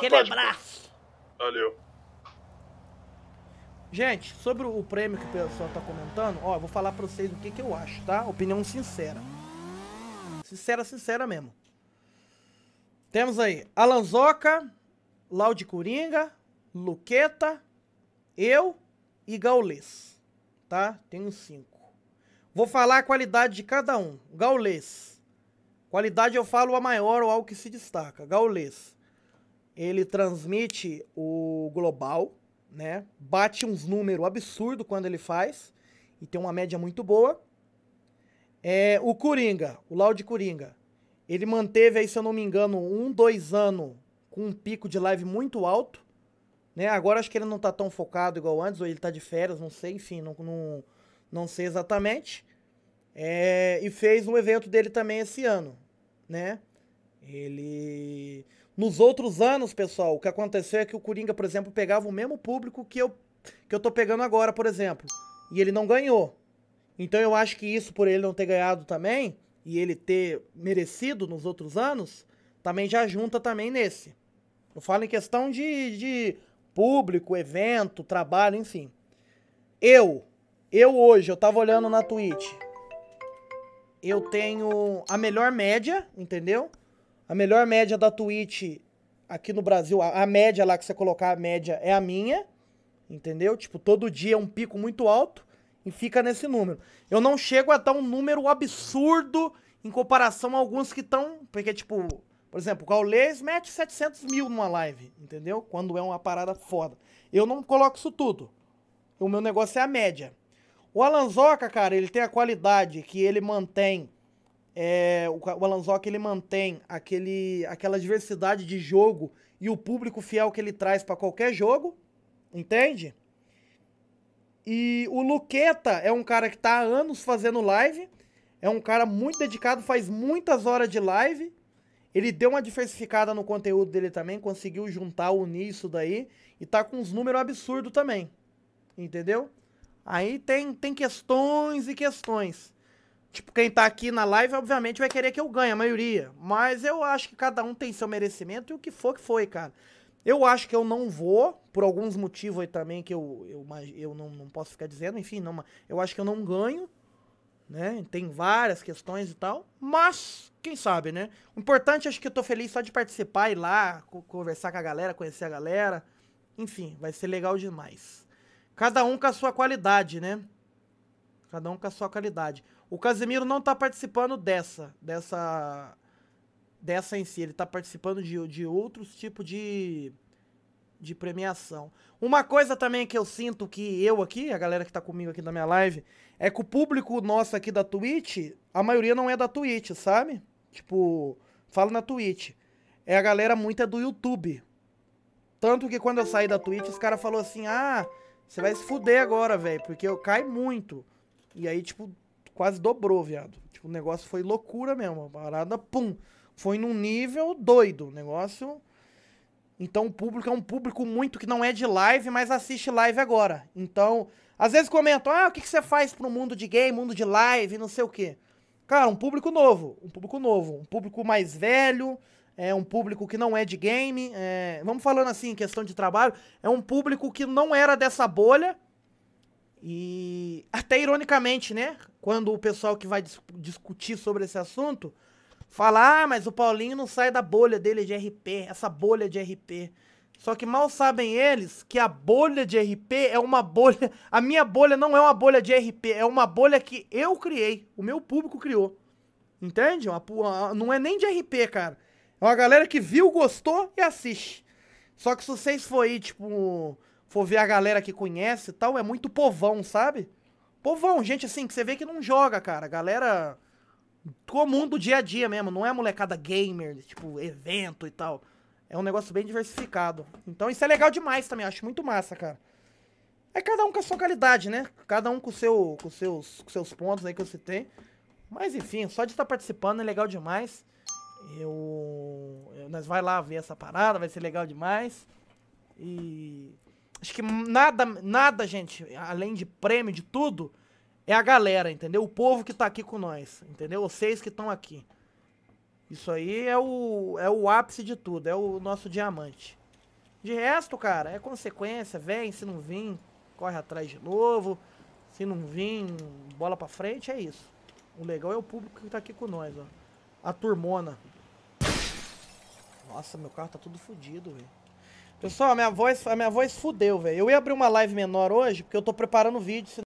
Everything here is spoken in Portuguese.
Aquele pode, abraço. Pode. Valeu. Gente, sobre o prêmio que o pessoal tá comentando, ó, eu vou falar pra vocês o que, que eu acho, tá? Opinião sincera. Sincera, sincera mesmo. Temos aí Alanzoca, Laude Coringa, Luqueta, eu e Gaulês, tá? Tenho cinco. Vou falar a qualidade de cada um. Gaulês. Qualidade eu falo a maior ou algo que se destaca. Gaulês ele transmite o global, né? Bate uns números absurdo quando ele faz e tem uma média muito boa. É, o Coringa, o Loud Coringa, ele manteve aí, se eu não me engano, um, dois anos com um pico de live muito alto, né? Agora acho que ele não tá tão focado igual antes, ou ele tá de férias, não sei, enfim, não, não, não sei exatamente. É, e fez o evento dele também esse ano, né? Ele nos outros anos, pessoal, o que aconteceu é que o Coringa, por exemplo, pegava o mesmo público que eu, que eu tô pegando agora, por exemplo. E ele não ganhou. Então eu acho que isso, por ele não ter ganhado também, e ele ter merecido nos outros anos, também já junta também nesse. Eu falo em questão de, de público, evento, trabalho, enfim. Eu, eu hoje, eu tava olhando na Twitch. Eu tenho a melhor média, entendeu? A melhor média da Twitch aqui no Brasil, a, a média lá que você colocar, a média é a minha, entendeu? Tipo, todo dia é um pico muito alto e fica nesse número. Eu não chego a dar um número absurdo em comparação a alguns que estão. Porque, tipo, por exemplo, o Gaulês mete 700 mil numa live, entendeu? Quando é uma parada foda. Eu não coloco isso tudo. O meu negócio é a média. O Alanzoca, cara, ele tem a qualidade que ele mantém é, o, o ele mantém aquele, aquela diversidade de jogo e o público fiel que ele traz para qualquer jogo, entende? E o Luqueta é um cara que tá há anos fazendo live, é um cara muito dedicado, faz muitas horas de live. Ele deu uma diversificada no conteúdo dele também, conseguiu juntar, unir isso daí e tá com uns números absurdos também. Entendeu? Aí tem, tem questões e questões. Tipo, quem tá aqui na live, obviamente, vai querer que eu ganhe, a maioria. Mas eu acho que cada um tem seu merecimento e o que for que foi, cara. Eu acho que eu não vou, por alguns motivos aí também que eu, eu, eu não, não posso ficar dizendo, enfim, não, eu acho que eu não ganho, né? Tem várias questões e tal, mas quem sabe, né? O importante acho que eu tô feliz só de participar, ir lá, conversar com a galera, conhecer a galera. Enfim, vai ser legal demais. Cada um com a sua qualidade, né? Cada um com a sua qualidade. O Casemiro não tá participando dessa, dessa dessa em si, ele tá participando de, de outros tipos de de premiação. Uma coisa também que eu sinto que eu aqui, a galera que tá comigo aqui na minha live, é que o público nosso aqui da Twitch, a maioria não é da Twitch, sabe? Tipo, fala na Twitch. É a galera muito é do YouTube. Tanto que quando eu saí da Twitch, os caras falaram assim: ah, você vai se fuder agora, velho, porque eu cai muito. E aí, tipo, quase dobrou, viado. Tipo, o negócio foi loucura mesmo. A parada, pum. Foi num nível doido. O negócio. Então o público é um público muito que não é de live, mas assiste live agora. Então, às vezes comentam, ah, o que, que você faz pro mundo de game, mundo de live, não sei o quê. Cara, um público novo, um público novo, um público mais velho, é um público que não é de game, é, vamos falando assim, em questão de trabalho, é um público que não era dessa bolha e até ironicamente, né? Quando o pessoal que vai dis discutir sobre esse assunto fala: ah, mas o Paulinho não sai da bolha dele de RP, essa bolha de RP. Só que mal sabem eles que a bolha de RP é uma bolha. A minha bolha não é uma bolha de RP, é uma bolha que eu criei, o meu público criou. Entende? Uma, uma, não é nem de RP, cara. É uma galera que viu, gostou e assiste. Só que se vocês forem aí, tipo, for ver a galera que conhece e tal, é muito povão, sabe? Povão, gente assim, que você vê que não joga, cara. Galera comum do dia a dia mesmo. Não é molecada gamer, tipo, evento e tal. É um negócio bem diversificado. Então isso é legal demais também, acho muito massa, cara. É cada um com a sua qualidade, né? Cada um com, seu, com, seus, com seus pontos aí que eu citei. Mas enfim, só de estar tá participando é legal demais. Eu, eu, nós vai lá ver essa parada, vai ser legal demais. E Acho que nada, nada, gente, além de prêmio, de tudo, é a galera, entendeu? O povo que tá aqui com nós, entendeu? Vocês que estão aqui. Isso aí é o, é o ápice de tudo, é o nosso diamante. De resto, cara, é consequência, vem, se não vir, corre atrás de novo. Se não vir, bola pra frente, é isso. O legal é o público que tá aqui com nós, ó. A turmona. Nossa, meu carro tá tudo fodido, velho. Pessoal, a minha voz, a minha voz fudeu, velho. Eu ia abrir uma live menor hoje, porque eu tô preparando o vídeo,